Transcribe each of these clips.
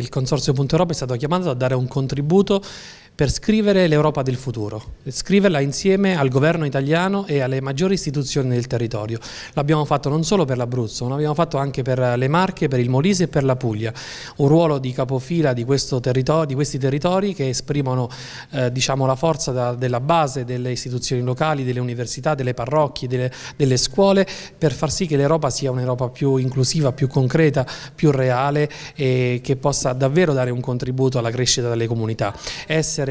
Il Consorzio.Europa è stato chiamato a dare un contributo per scrivere l'Europa del futuro, scriverla insieme al governo italiano e alle maggiori istituzioni del territorio. L'abbiamo fatto non solo per l'Abruzzo, ma l'abbiamo fatto anche per le Marche, per il Molise e per la Puglia. Un ruolo di capofila di, di questi territori che esprimono eh, diciamo, la forza da, della base delle istituzioni locali, delle università, delle parrocchie, delle, delle scuole, per far sì che l'Europa sia un'Europa più inclusiva, più concreta, più reale e che possa davvero dare un contributo alla crescita delle comunità. Essere essere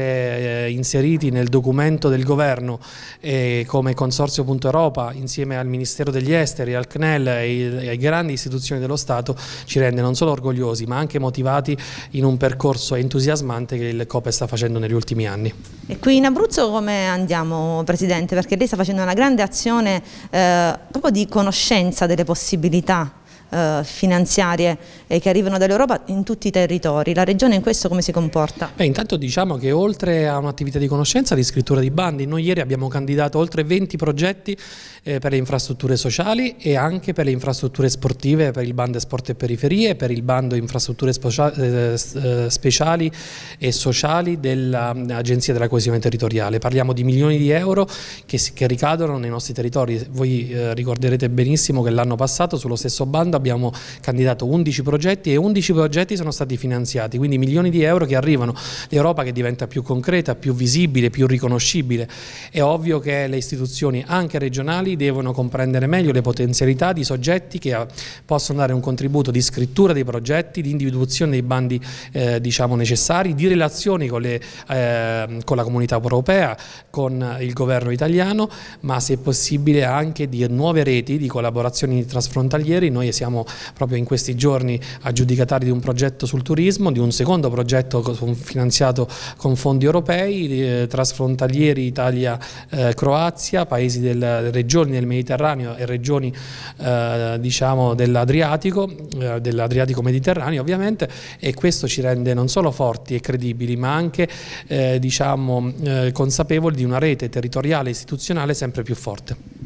eh, inseriti nel documento del governo eh, come Consorzio.Europa insieme al Ministero degli Esteri, al CNEL e ai grandi istituzioni dello Stato ci rende non solo orgogliosi ma anche motivati in un percorso entusiasmante che il COPE sta facendo negli ultimi anni. E qui in Abruzzo come andiamo Presidente? Perché lei sta facendo una grande azione eh, proprio di conoscenza delle possibilità eh, finanziarie che arrivano dall'Europa in tutti i territori. La Regione in questo come si comporta? Beh, intanto diciamo che oltre a un'attività di conoscenza, di scrittura di bandi, noi ieri abbiamo candidato oltre 20 progetti eh, per le infrastrutture sociali e anche per le infrastrutture sportive, per il bando sport e periferie, per il bando infrastrutture eh, eh, speciali e sociali dell'Agenzia mm, della coesione territoriale. Parliamo di milioni di euro che, che ricadono nei nostri territori. Voi eh, ricorderete benissimo che l'anno passato sullo stesso bando abbiamo candidato 11 progetti e 11 progetti sono stati finanziati, quindi milioni di euro che arrivano, l'Europa che diventa più concreta, più visibile, più riconoscibile, è ovvio che le istituzioni anche regionali devono comprendere meglio le potenzialità di soggetti che eh, possono dare un contributo di scrittura dei progetti, di individuazione dei bandi eh, diciamo necessari, di relazioni con, le, eh, con la comunità europea, con il governo italiano, ma se possibile anche di nuove reti di collaborazioni trasfrontalieri, noi siamo siamo proprio in questi giorni aggiudicatari di un progetto sul turismo, di un secondo progetto finanziato con fondi europei, eh, trasfrontalieri Italia-Croazia, eh, paesi delle regioni del Mediterraneo e regioni eh, diciamo dell'Adriatico, eh, dell'Adriatico Mediterraneo ovviamente e questo ci rende non solo forti e credibili ma anche eh, diciamo, eh, consapevoli di una rete territoriale e istituzionale sempre più forte.